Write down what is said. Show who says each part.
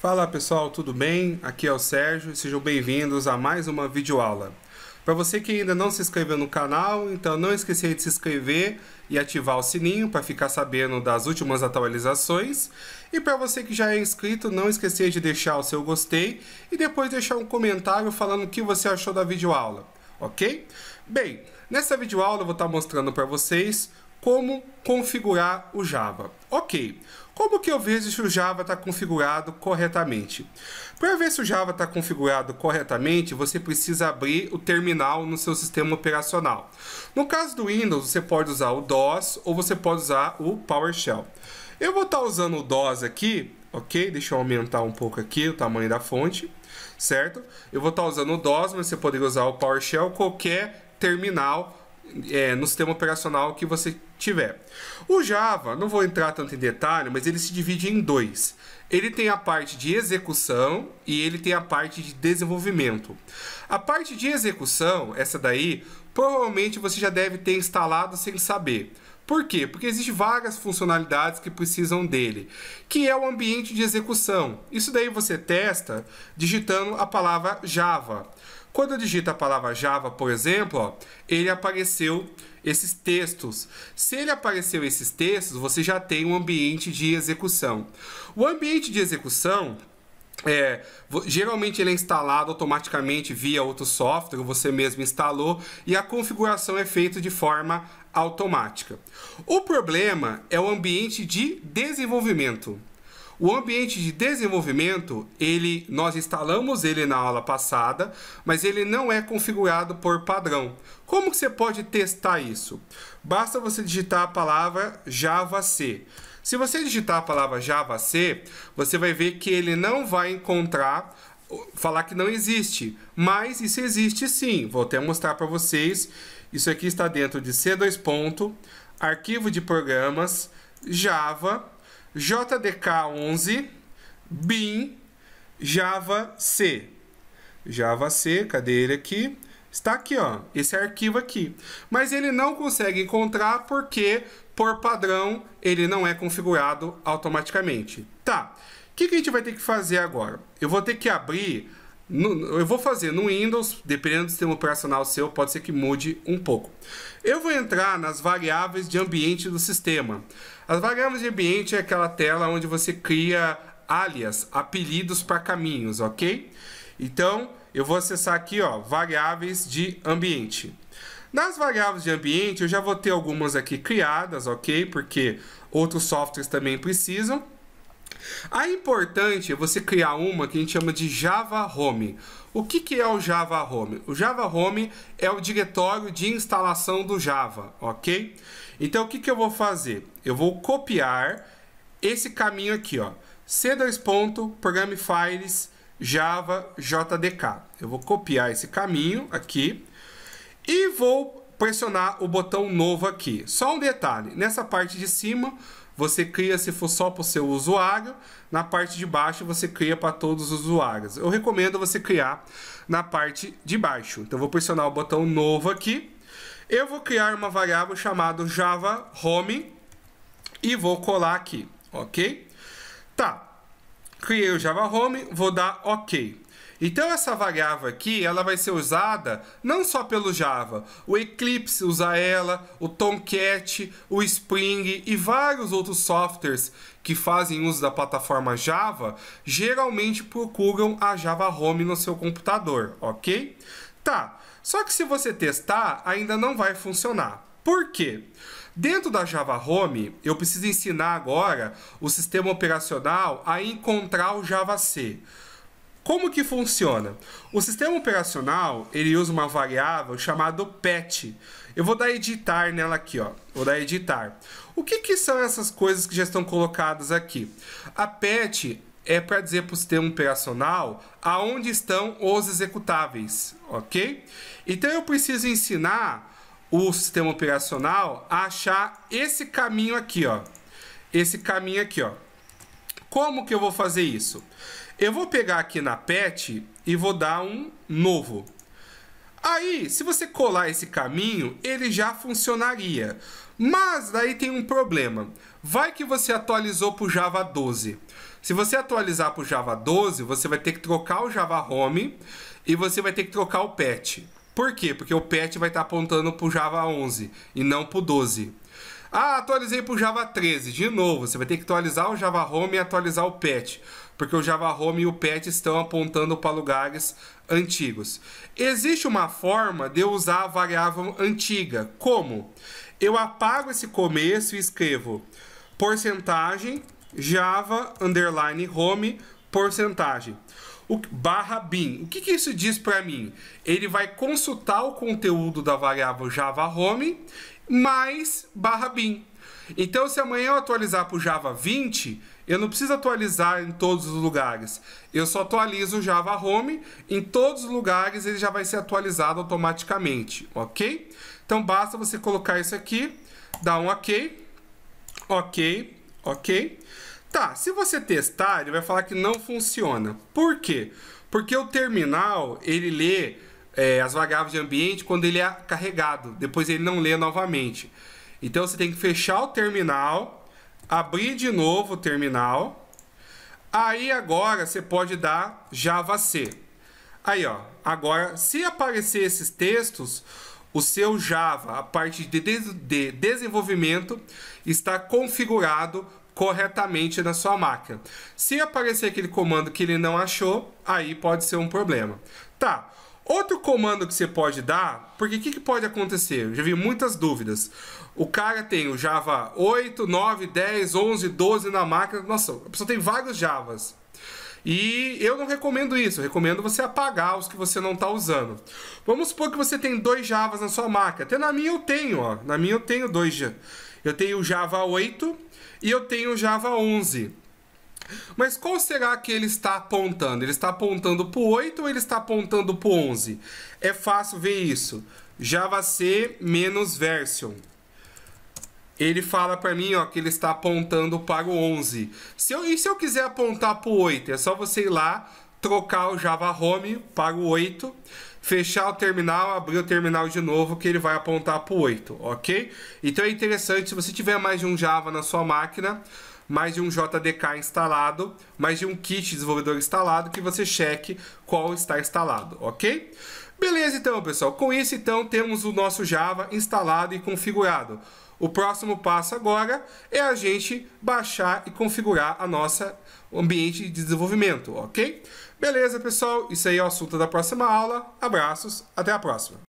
Speaker 1: Fala pessoal, tudo bem? Aqui é o Sérgio e sejam bem-vindos a mais uma videoaula. Para você que ainda não se inscreveu no canal, então não esquecer de se inscrever e ativar o sininho para ficar sabendo das últimas atualizações. E para você que já é inscrito, não esquecer de deixar o seu gostei e depois deixar um comentário falando o que você achou da videoaula, ok? Bem, nessa videoaula eu vou estar tá mostrando para vocês como configurar o Java. Ok, como que eu vejo se o Java está configurado corretamente? Para ver se o Java está configurado corretamente, você precisa abrir o terminal no seu sistema operacional. No caso do Windows, você pode usar o DOS ou você pode usar o PowerShell. Eu vou estar tá usando o DOS aqui, ok? Deixa eu aumentar um pouco aqui o tamanho da fonte, certo? Eu vou estar tá usando o DOS, mas você poderia usar o PowerShell, qualquer terminal é, no sistema operacional que você tiver. O Java, não vou entrar tanto em detalhe, mas ele se divide em dois. Ele tem a parte de execução e ele tem a parte de desenvolvimento. A parte de execução, essa daí, provavelmente você já deve ter instalado sem saber. Por quê? Porque existem várias funcionalidades que precisam dele, que é o ambiente de execução. Isso daí você testa digitando a palavra Java. Quando eu digito a palavra Java, por exemplo, ó, ele apareceu esses textos. Se ele apareceu esses textos, você já tem um ambiente de execução. O ambiente de execução é, geralmente ele é instalado automaticamente via outro software, você mesmo instalou, e a configuração é feita de forma automática. O problema é o ambiente de desenvolvimento. O ambiente de desenvolvimento, ele nós instalamos ele na aula passada, mas ele não é configurado por padrão. Como que você pode testar isso? Basta você digitar a palavra Java C. Se você digitar a palavra Java C, você vai ver que ele não vai encontrar falar que não existe, mas isso existe sim. Vou até mostrar para vocês. Isso aqui está dentro de C2 ponto, arquivo de programas, Java, JDK11, BIM, Java C. Java C, cadê ele aqui? Está aqui, ó, esse arquivo aqui. Mas ele não consegue encontrar porque, por padrão, ele não é configurado automaticamente. Tá. O que, que a gente vai ter que fazer agora? Eu vou ter que abrir eu vou fazer no Windows, dependendo do sistema operacional seu, pode ser que mude um pouco. Eu vou entrar nas variáveis de ambiente do sistema. As variáveis de ambiente é aquela tela onde você cria alias, apelidos para caminhos, ok? Então, eu vou acessar aqui, ó, variáveis de ambiente. Nas variáveis de ambiente, eu já vou ter algumas aqui criadas, ok? Porque outros softwares também precisam. A é importante é você criar uma que a gente chama de Java Home. O que, que é o Java Home? O Java Home é o diretório de instalação do Java, ok? Então o que, que eu vou fazer? Eu vou copiar esse caminho aqui, ó. C2 Program Files, Java, JDK. Eu vou copiar esse caminho aqui e vou pressionar o botão novo aqui. Só um detalhe, nessa parte de cima você cria se for só para o seu usuário, na parte de baixo você cria para todos os usuários. Eu recomendo você criar na parte de baixo. Então vou pressionar o botão novo aqui. Eu vou criar uma variável chamada Java Home e vou colar aqui, ok? Tá, criei o Java Home, vou dar ok. Então essa variável aqui, ela vai ser usada não só pelo Java. O Eclipse usa ela, o Tomcat, o Spring e vários outros softwares que fazem uso da plataforma Java, geralmente procuram a Java Home no seu computador, ok? Tá, só que se você testar, ainda não vai funcionar. Por quê? Dentro da Java Home, eu preciso ensinar agora o sistema operacional a encontrar o Java C. Como que funciona? O sistema operacional, ele usa uma variável chamada pet. Eu vou dar editar nela aqui, ó. Vou dar editar. O que, que são essas coisas que já estão colocadas aqui? A pet é para dizer para o sistema operacional aonde estão os executáveis, ok? Então eu preciso ensinar o sistema operacional a achar esse caminho aqui, ó. Esse caminho aqui, ó. Como que eu vou fazer isso? Eu vou pegar aqui na pet e vou dar um novo. Aí, se você colar esse caminho, ele já funcionaria. Mas daí tem um problema. Vai que você atualizou para o Java 12. Se você atualizar para o Java 12, você vai ter que trocar o Java Home e você vai ter que trocar o patch. Por quê? Porque o patch vai estar tá apontando para o Java 11 e não para o 12. Ah, atualizei para o Java 13. De novo, você vai ter que atualizar o Java Home e atualizar o patch, porque o Java Home e o patch estão apontando para lugares antigos. Existe uma forma de eu usar a variável antiga. Como? Eu apago esse começo e escrevo porcentagem Java underline home porcentagem o, barra bin. O que, que isso diz para mim? Ele vai consultar o conteúdo da variável Java Home mais barra bin. Então, se amanhã eu atualizar para o Java 20, eu não preciso atualizar em todos os lugares. Eu só atualizo o Java Home, em todos os lugares ele já vai ser atualizado automaticamente, ok? Então, basta você colocar isso aqui, dar um ok, ok, ok. Tá, se você testar, ele vai falar que não funciona. Por quê? Porque o terminal, ele lê é, as variáveis de ambiente quando ele é carregado. Depois ele não lê novamente. Então você tem que fechar o terminal, abrir de novo o terminal. Aí agora você pode dar Java C. Aí ó, agora se aparecer esses textos, o seu Java, a parte de, de, de desenvolvimento, está configurado corretamente na sua máquina. Se aparecer aquele comando que ele não achou, aí pode ser um problema. Tá, Outro comando que você pode dar, porque o que, que, pode acontecer? Eu já vi muitas dúvidas. O cara tem o Java 8, 9, 10, 11, 12 na máquina. Nossa, a pessoa tem vários Javas. E eu não recomendo isso, eu recomendo você apagar os que você não está usando. Vamos supor que você tem dois Javas na sua máquina. Até na minha eu tenho, ó. Na minha eu tenho dois. Eu tenho o Java 8 e eu tenho o Java 11. Mas qual será que ele está apontando? Ele está apontando para o 8 ou ele está apontando para o 11? É fácil ver isso. Java menos version. Ele fala para mim ó, que ele está apontando para o 11. Se eu, e se eu quiser apontar para o 8? É só você ir lá, trocar o Java Home para o 8 fechar o terminal, abrir o terminal de novo, que ele vai apontar para o 8, ok? Então é interessante, se você tiver mais de um Java na sua máquina, mais de um JDK instalado, mais de um kit desenvolvedor instalado, que você cheque qual está instalado, ok? Beleza então, pessoal. Com isso, então, temos o nosso Java instalado e configurado. O próximo passo agora é a gente baixar e configurar a nossa ambiente de desenvolvimento, ok? Beleza, pessoal? Isso aí é o assunto da próxima aula. Abraços, até a próxima.